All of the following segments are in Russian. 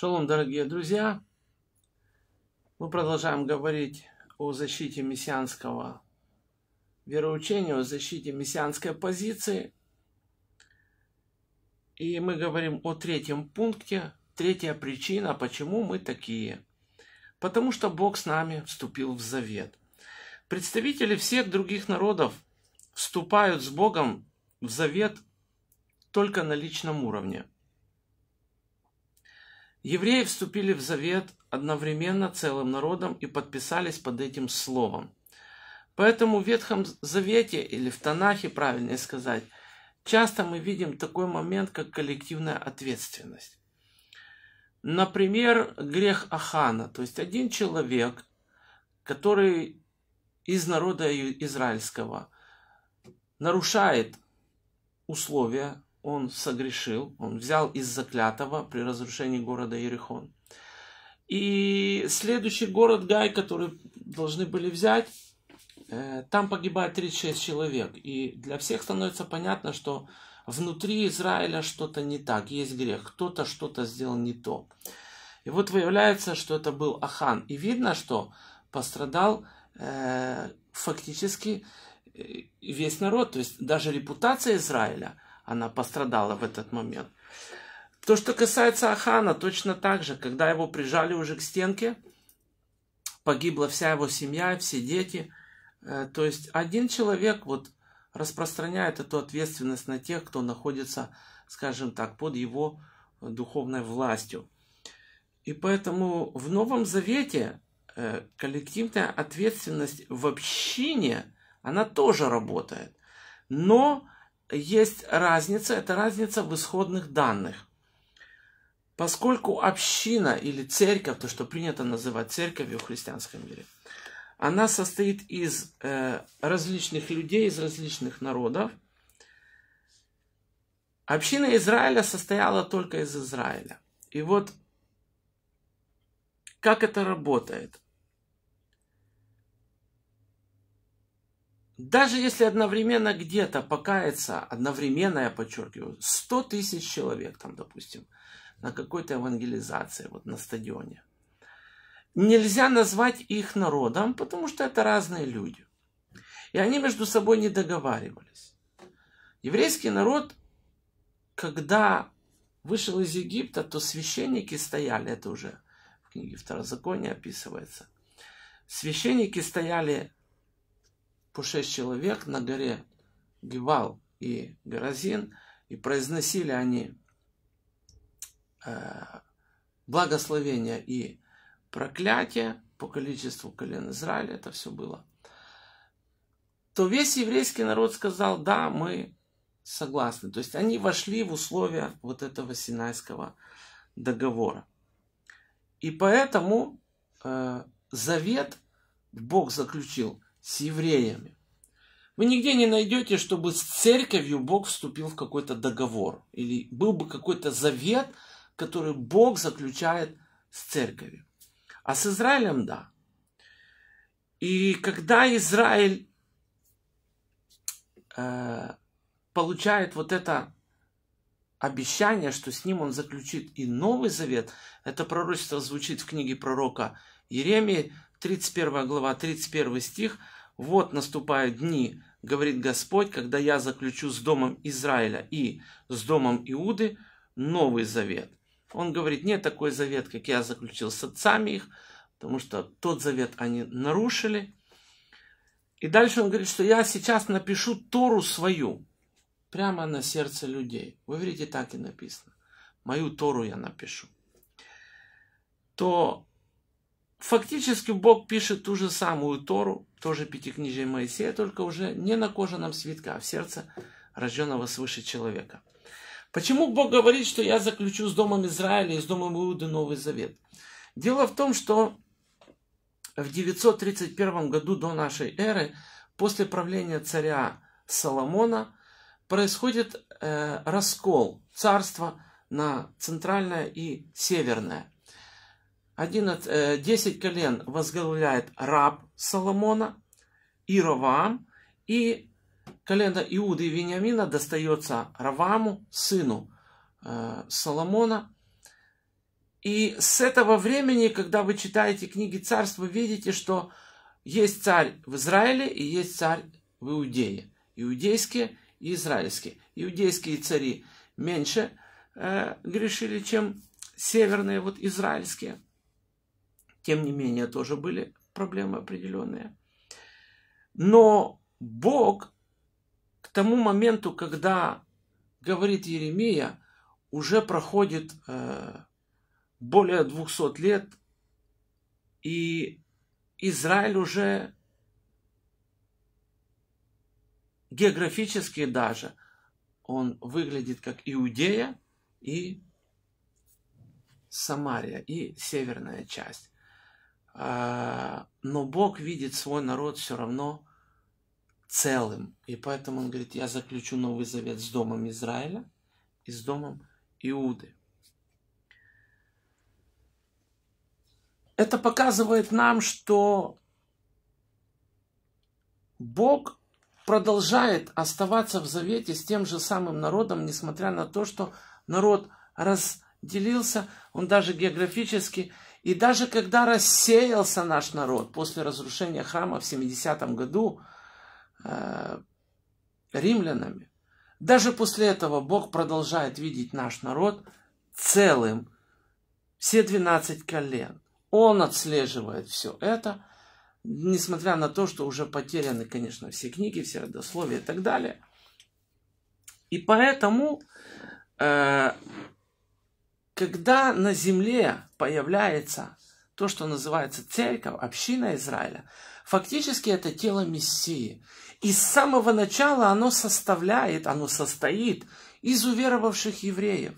Шалом, дорогие друзья! Мы продолжаем говорить о защите мессианского вероучения, о защите мессианской позиции. И мы говорим о третьем пункте. Третья причина, почему мы такие. Потому что Бог с нами вступил в завет. Представители всех других народов вступают с Богом в завет только на личном уровне – Евреи вступили в завет одновременно целым народом и подписались под этим словом. Поэтому в Ветхом Завете, или в Танахе, правильнее сказать, часто мы видим такой момент, как коллективная ответственность. Например, грех Ахана, то есть один человек, который из народа израильского нарушает условия он согрешил, он взял из заклятого при разрушении города Иерихон. И следующий город Гай, который должны были взять, э, там погибает 36 человек. И для всех становится понятно, что внутри Израиля что-то не так, есть грех, кто-то что-то сделал не то. И вот выявляется, что это был Ахан. И видно, что пострадал э, фактически э, весь народ, то есть даже репутация Израиля – она пострадала в этот момент. То, что касается Ахана, точно так же, когда его прижали уже к стенке, погибла вся его семья, все дети. Э, то есть один человек вот распространяет эту ответственность на тех, кто находится, скажем так, под его духовной властью. И поэтому в Новом Завете э, коллективная ответственность в общине, она тоже работает. Но есть разница, это разница в исходных данных. Поскольку община или церковь, то, что принято называть церковью в христианском мире, она состоит из э, различных людей, из различных народов. Община Израиля состояла только из Израиля. И вот как это работает? Даже если одновременно где-то покается, одновременно, я подчеркиваю, 100 тысяч человек, там, допустим, на какой-то евангелизации, вот на стадионе. Нельзя назвать их народом, потому что это разные люди. И они между собой не договаривались. Еврейский народ, когда вышел из Египта, то священники стояли, это уже в книге Второзакония описывается, священники стояли по шесть человек на горе Гивал и Горазин, и произносили они э, благословение и проклятия по количеству колен Израиля, это все было, то весь еврейский народ сказал, да, мы согласны. То есть они вошли в условия вот этого Синайского договора. И поэтому э, завет Бог заключил – с евреями. Вы нигде не найдете, чтобы с церковью Бог вступил в какой-то договор. Или был бы какой-то завет, который Бог заключает с церковью. А с Израилем да. И когда Израиль э, получает вот это обещание, что с ним он заключит и Новый Завет, это пророчество звучит в книге пророка Еремии, 31 глава, 31 стих – «Вот наступают дни, — говорит Господь, — когда я заключу с домом Израиля и с домом Иуды новый завет». Он говорит, нет такой завет, как я заключил с отцами их, потому что тот завет они нарушили. И дальше он говорит, что я сейчас напишу Тору свою прямо на сердце людей. Вы видите, так и написано. Мою Тору я напишу. То Фактически Бог пишет ту же самую Тору, тоже Пятикнижие Моисея, только уже не на кожаном свитке, а в сердце рожденного свыше человека. Почему Бог говорит, что я заключу с Домом Израиля и с Домом Иуды Новый Завет? Дело в том, что в 931 году до нашей эры, после правления царя Соломона, происходит э, раскол царства на центральное и северное – 11, 10 э, колен возглавляет раб Соломона, и Равам, и колено Иуды и Вениамина достается Раваму, сыну э, Соломона. И с этого времени, когда вы читаете книги царств, вы видите, что есть царь в Израиле и есть царь в Иудее. Иудейские и израильские. Иудейские цари меньше э, грешили, чем северные, вот израильские. Тем не менее, тоже были проблемы определенные. Но Бог к тому моменту, когда говорит Еремия, уже проходит э, более 200 лет, и Израиль уже географически даже, он выглядит как Иудея и Самария, и северная часть. А, но Бог видит свой народ все равно целым. И поэтому он говорит, я заключу Новый Завет с домом Израиля и с домом Иуды. Это показывает нам, что Бог продолжает оставаться в завете с тем же самым народом, несмотря на то, что народ разделился, он даже географически и даже когда рассеялся наш народ после разрушения храма в 70 году э, римлянами, даже после этого Бог продолжает видеть наш народ целым, все 12 колен. Он отслеживает все это, несмотря на то, что уже потеряны, конечно, все книги, все родословия и так далее. И поэтому э, когда на земле появляется то, что называется церковь, община Израиля, фактически это тело Мессии. И с самого начала оно составляет, оно состоит из уверовавших евреев.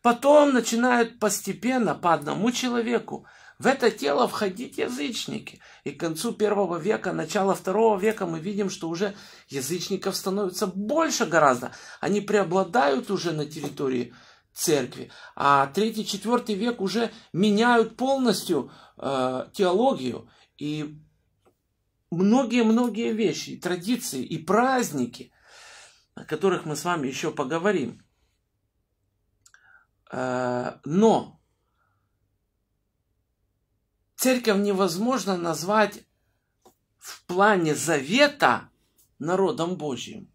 Потом начинают постепенно по одному человеку в это тело входить язычники. И к концу первого века, начало второго века мы видим, что уже язычников становится больше гораздо. Они преобладают уже на территории церкви. А 3-4 век уже меняют полностью э, теологию и многие-многие вещи, и традиции, и праздники, о которых мы с вами еще поговорим. Э, но церковь невозможно назвать в плане завета народом Божьим,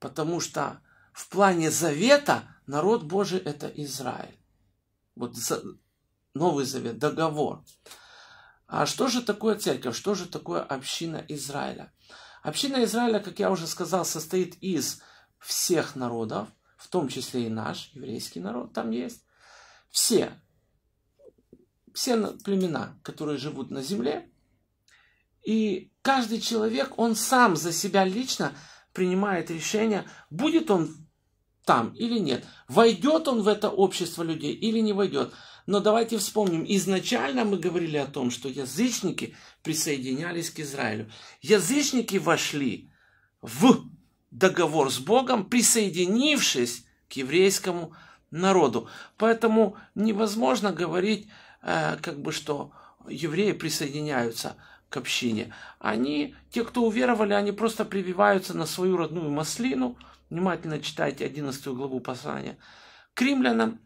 потому что в плане завета – Народ Божий – это Израиль. Вот Новый Завет, договор. А что же такое церковь? Что же такое община Израиля? Община Израиля, как я уже сказал, состоит из всех народов, в том числе и наш, еврейский народ там есть. Все, все племена, которые живут на земле. И каждый человек, он сам за себя лично принимает решение, будет он там или нет. Войдет он в это общество людей или не войдет. Но давайте вспомним, изначально мы говорили о том, что язычники присоединялись к Израилю. Язычники вошли в договор с Богом, присоединившись к еврейскому народу. Поэтому невозможно говорить, э, как бы, что евреи присоединяются – к общине, они, те, кто уверовали, они просто прививаются на свою родную маслину, внимательно читайте 11 главу Пасания, к римлянам,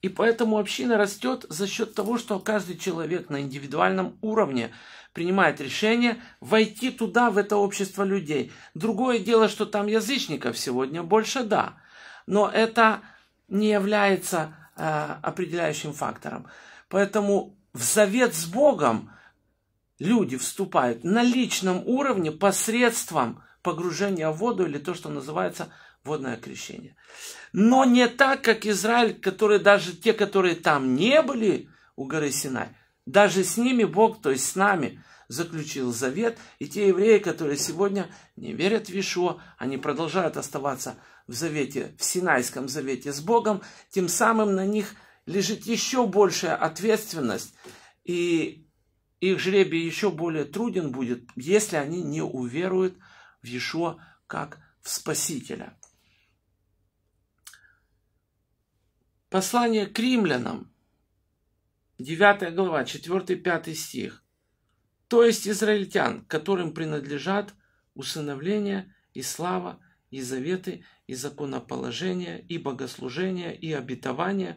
и поэтому община растет за счет того, что каждый человек на индивидуальном уровне принимает решение войти туда, в это общество людей. Другое дело, что там язычников сегодня больше, да. Но это не является э, определяющим фактором. Поэтому в завет с Богом люди вступают на личном уровне посредством погружения в воду или то, что называется водное крещение. Но не так, как Израиль, которые даже те, которые там не были у горы Синай, даже с ними Бог, то есть с нами, заключил завет. И те евреи, которые сегодня не верят в Ишуа, они продолжают оставаться в завете, в Синайском завете с Богом. Тем самым на них лежит еще большая ответственность. И их жребий еще более труден будет, если они не уверуют в Ешо как в Спасителя. Послание к римлянам, 9 глава, 4-5 стих. То есть израильтян, которым принадлежат усыновление и слава, и заветы, и законоположения и богослужения и обетования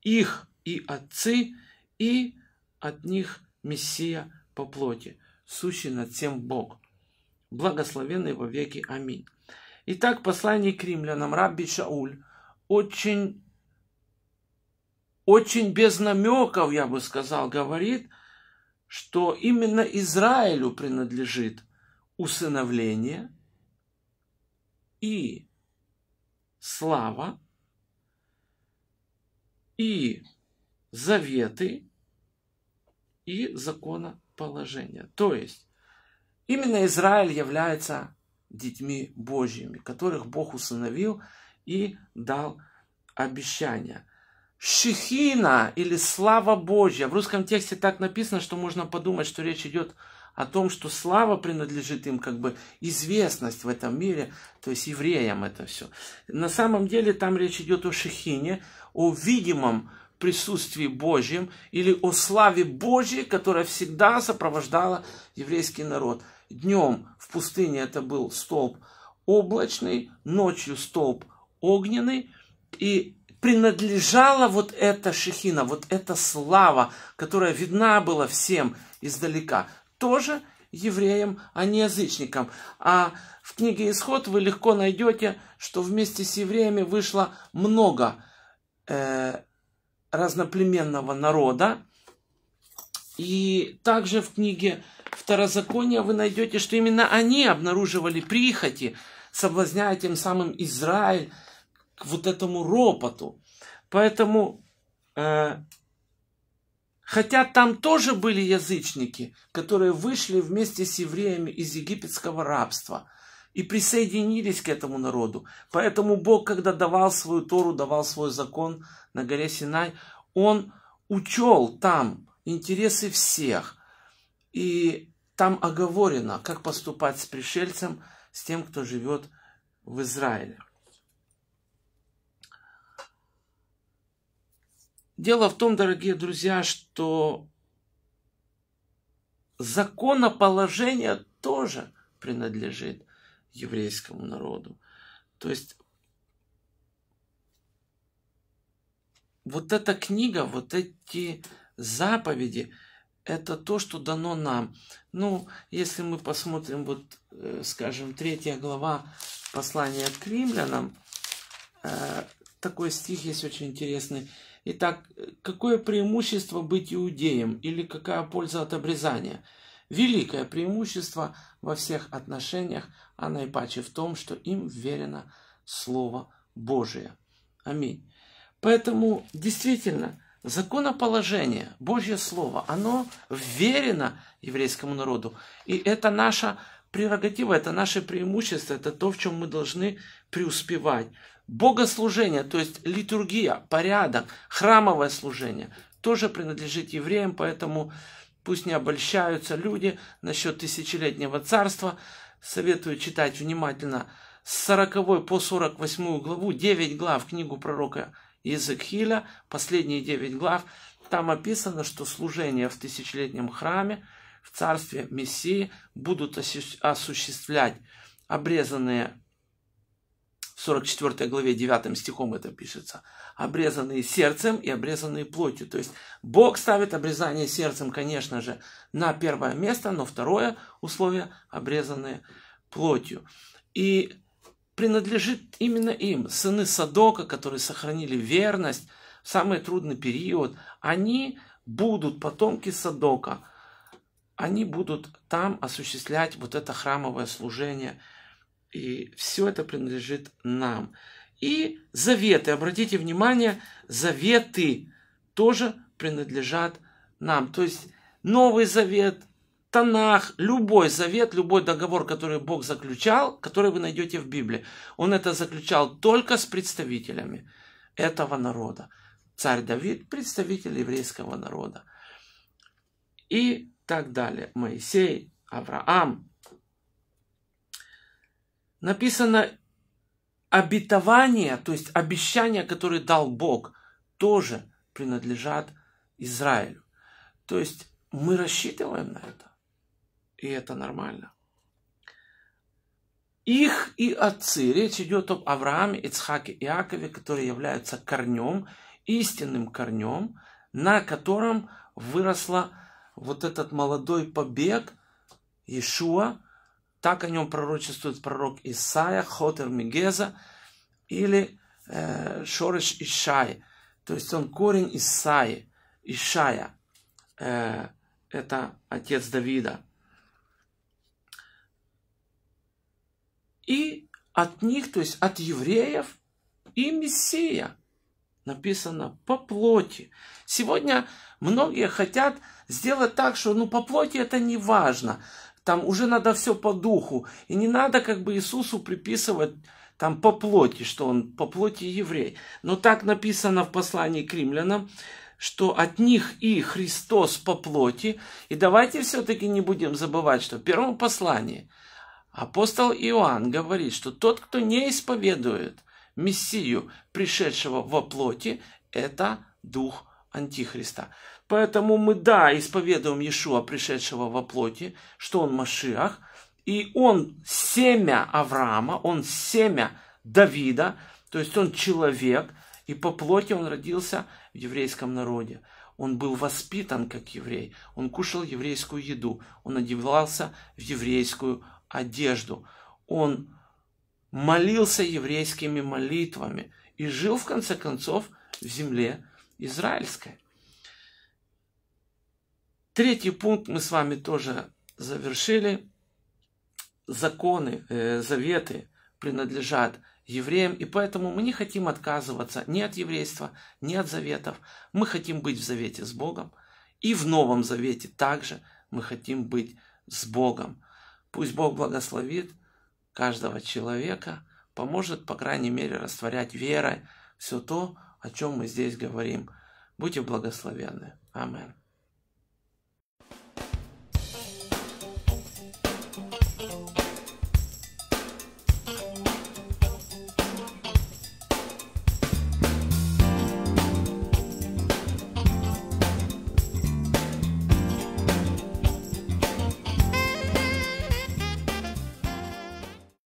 их и отцы, и от них Мессия по плоти, сущий над всем Бог. Благословенный во веки. Аминь. Итак, послание к римлянам Рабби Шауль очень, очень без намеков, я бы сказал, говорит, что именно Израилю принадлежит усыновление и слава и заветы и законоположения. То есть именно Израиль является детьми Божьими, которых Бог усыновил и дал обещания. Шихина или слава Божья. В русском тексте так написано, что можно подумать, что речь идет о том, что слава принадлежит им, как бы известность в этом мире, то есть евреям это все. На самом деле там речь идет о Шихине, о видимом присутствии Божьем или о славе Божьей, которая всегда сопровождала еврейский народ. Днем в пустыне это был столб облачный, ночью столб огненный, и принадлежала вот эта шехина, вот эта слава, которая видна была всем издалека, тоже евреям, а не язычникам. А в книге «Исход» вы легко найдете, что вместе с евреями вышло много э, разноплеменного народа. И также в книге Второзакония вы найдете, что именно они обнаруживали прихоти, соблазняя тем самым Израиль к вот этому ропоту. Поэтому, э, хотя там тоже были язычники, которые вышли вместе с евреями из египетского рабства – и присоединились к этому народу. Поэтому Бог, когда давал свою Тору, давал свой закон на горе Синай, Он учел там интересы всех. И там оговорено, как поступать с пришельцем, с тем, кто живет в Израиле. Дело в том, дорогие друзья, что законоположение тоже принадлежит еврейскому народу. То есть вот эта книга, вот эти заповеди, это то, что дано нам. Ну, если мы посмотрим, вот, э, скажем, третья глава послания к римлянам, э, такой стих есть очень интересный. Итак, какое преимущество быть иудеем или какая польза от обрезания? великое преимущество во всех отношениях, а наипаче в том, что им верено Слово Божие. Аминь. Поэтому действительно, законоположение, Божье Слово, оно верено еврейскому народу. И это наша прерогатива, это наше преимущество, это то, в чем мы должны преуспевать. Богослужение, то есть литургия, порядок, храмовое служение, тоже принадлежит евреям, поэтому Пусть не обольщаются люди насчет тысячелетнего царства. Советую читать внимательно с 40 по 48 главу, 9 глав книгу пророка Иезекииля, последние 9 глав. Там описано, что служение в тысячелетнем храме в царстве Мессии будут осуществлять обрезанные в 44 главе 9 стихом это пишется – обрезанные сердцем и обрезанные плотью. То есть Бог ставит обрезание сердцем, конечно же, на первое место, но второе условие – обрезанное плотью. И принадлежит именно им, сыны Садока, которые сохранили верность в самый трудный период, они будут потомки Садока, они будут там осуществлять вот это храмовое служение. И все это принадлежит нам. И заветы, обратите внимание, заветы тоже принадлежат нам. То есть Новый Завет, Танах, любой завет, любой договор, который Бог заключал, который вы найдете в Библии, он это заключал только с представителями этого народа. Царь Давид – представитель еврейского народа. И так далее. Моисей, Авраам. Написано, обетования, то есть обещания, которые дал Бог, тоже принадлежат Израилю. То есть мы рассчитываем на это, и это нормально. Их и отцы, речь идет об Аврааме, Ицхаке и Иакове, которые являются корнем, истинным корнем, на котором выросла вот этот молодой побег Иешуа, так о нем пророчествует пророк Исаия, Хотер Мегеза или э, Шореш Ишай. То есть он корень Исаи, Ишая. Э, это отец Давида. И от них, то есть от евреев и Мессия. Написано по плоти. Сегодня многие хотят сделать так, что ну по плоти это не важно. Там уже надо все по духу. И не надо как бы Иисусу приписывать там по плоти, что он по плоти еврей. Но так написано в послании к римлянам, что от них и Христос по плоти. И давайте все-таки не будем забывать, что в первом послании апостол Иоанн говорит, что тот, кто не исповедует Мессию, пришедшего во плоти, это дух Антихриста. Поэтому мы, да, исповедуем Иешуа, пришедшего во плоти, что он Машиах, и он семя Авраама, он семя Давида, то есть он человек, и по плоти он родился в еврейском народе. Он был воспитан как еврей, он кушал еврейскую еду, он одевался в еврейскую одежду, он молился еврейскими молитвами и жил, в конце концов, в земле израильской. Третий пункт мы с вами тоже завершили. Законы, э, заветы принадлежат евреям, и поэтому мы не хотим отказываться ни от еврейства, ни от заветов. Мы хотим быть в завете с Богом, и в Новом Завете также мы хотим быть с Богом. Пусть Бог благословит каждого человека, поможет, по крайней мере, растворять верой все то, о чем мы здесь говорим. Будьте благословенны. Аминь.